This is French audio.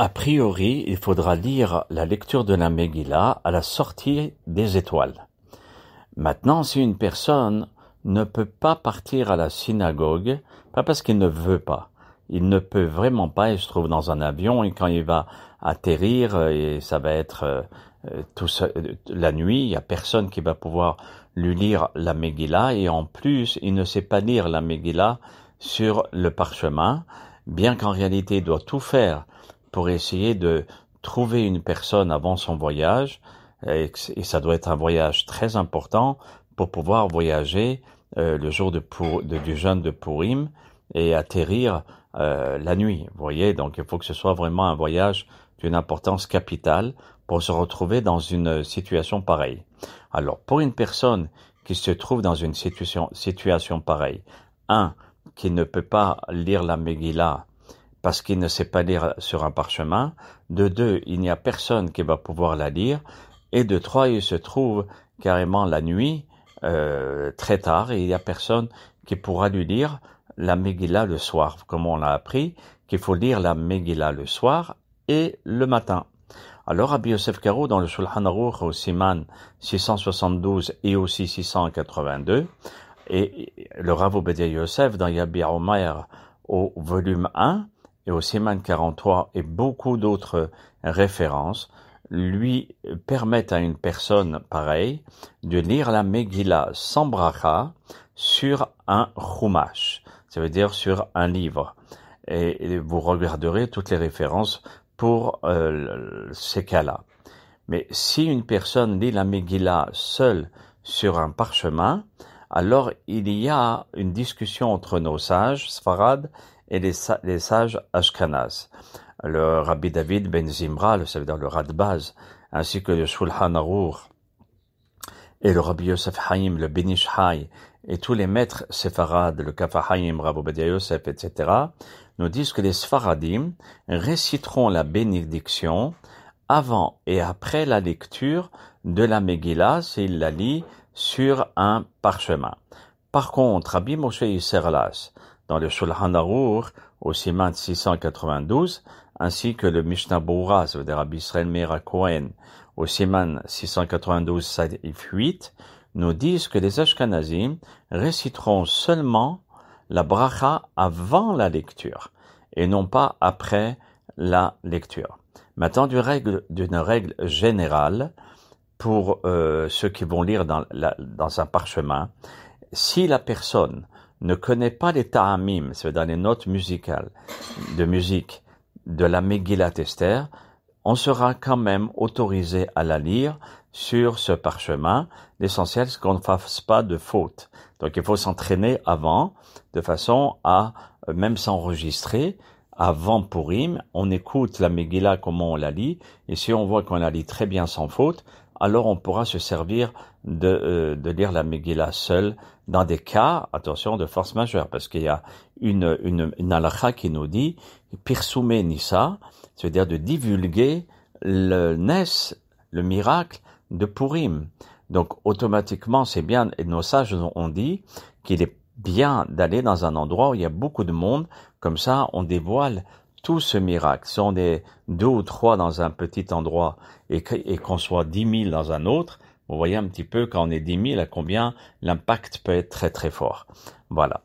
A priori, il faudra lire la lecture de la Megillah à la sortie des étoiles. Maintenant, si une personne ne peut pas partir à la synagogue, pas parce qu'il ne veut pas, il ne peut vraiment pas, il se trouve dans un avion et quand il va atterrir, euh, et ça va être euh, euh, tout la nuit, il n'y a personne qui va pouvoir lui lire la Megillah et en plus, il ne sait pas lire la Megillah sur le parchemin, bien qu'en réalité, il doit tout faire pour essayer de trouver une personne avant son voyage, et, ça doit être un voyage très important pour pouvoir voyager euh, le jour de pour, du jeûne de Purim et atterrir euh, la nuit. Vous voyez, donc il faut que ce soit vraiment un voyage d'une importance capitale pour se retrouver dans une situation pareille. Alors, pour une personne qui se trouve dans une situation, situation pareille, un, qui ne peut pas lire la Megillah parce qu'il ne sait pas lire sur un parchemin, de deux, il n'y a personne qui va pouvoir la lire, et de trois, il se trouve carrément la nuit, euh, très tard, et il n'y a personne qui pourra lui lire la Megillah le soir, comme on l'a appris, qu'il faut lire la Megillah le soir et le matin. Alors Rabbi Yosef Karo, dans le sulhan Aruch au Siman 672 et aussi 682, et le Rav Obadiah Yosef dans Yabir Omer au volume 1, et au 43 et beaucoup d'autres références lui permettent à une personne pareille de lire la Megillah sans bracha sur un chumash, ça veut dire sur un livre. Et vous regarderez toutes les références pour euh, ces cas-là. Mais si une personne lit la Megillah seule sur un parchemin, alors il y a une discussion entre nos sages, Sfarad, et les, sages ashkenazes. Le Rabbi David Ben Zimra, le, ça dire le Radbaz, ainsi que le Shulhan Arour, et le Rabbi Yosef Haïm, le Benish Haï, et tous les maîtres séfarades, le Kafa Haïm, Rabbi Yosef, etc., nous disent que les Sfaradim réciteront la bénédiction avant et après la lecture de la Megillah s'ils la lit sur un parchemin. Par contre, Rabbi Moshe Yisraelas, dans le Shulhan Arour au Siman 692, ainsi que le Mishnah Boura, de au Siman 692 8, nous disent que les Ashkenazim réciteront seulement la bracha avant la lecture et non pas après la lecture. Maintenant, d'une règle, d'une règle générale pour euh, ceux qui vont lire dans un parchemin, si la personne ne connaît pas les ta'amim, c'est-à-dire les notes musicales de musique de la Megillah Esther, on sera quand même autorisé à la lire sur ce parchemin. L'essentiel, c'est qu'on ne fasse pas de faute. Donc, il faut s'entraîner avant, de façon à euh, même s'enregistrer. Avant Purim, on écoute la Megillah, comment on la lit, et si on voit qu'on la lit très bien sans faute, alors on pourra se servir de, euh, de lire la Megillah seule dans des cas, attention, de force majeure, parce qu'il y a une, une, qui nous dit « pirsume nissa », c'est-à-dire de divulguer le nes, le miracle de Purim. Donc automatiquement, c'est bien, et nos sages ont dit qu'il est bien d'aller dans un endroit où il y a beaucoup de monde, comme ça on dévoile tout ce miracle. Si on est deux ou trois dans un petit endroit et qu'on soit dix mille dans un autre, vous voyez un petit peu quand on est dix mille à combien l'impact peut être très très fort. Voilà.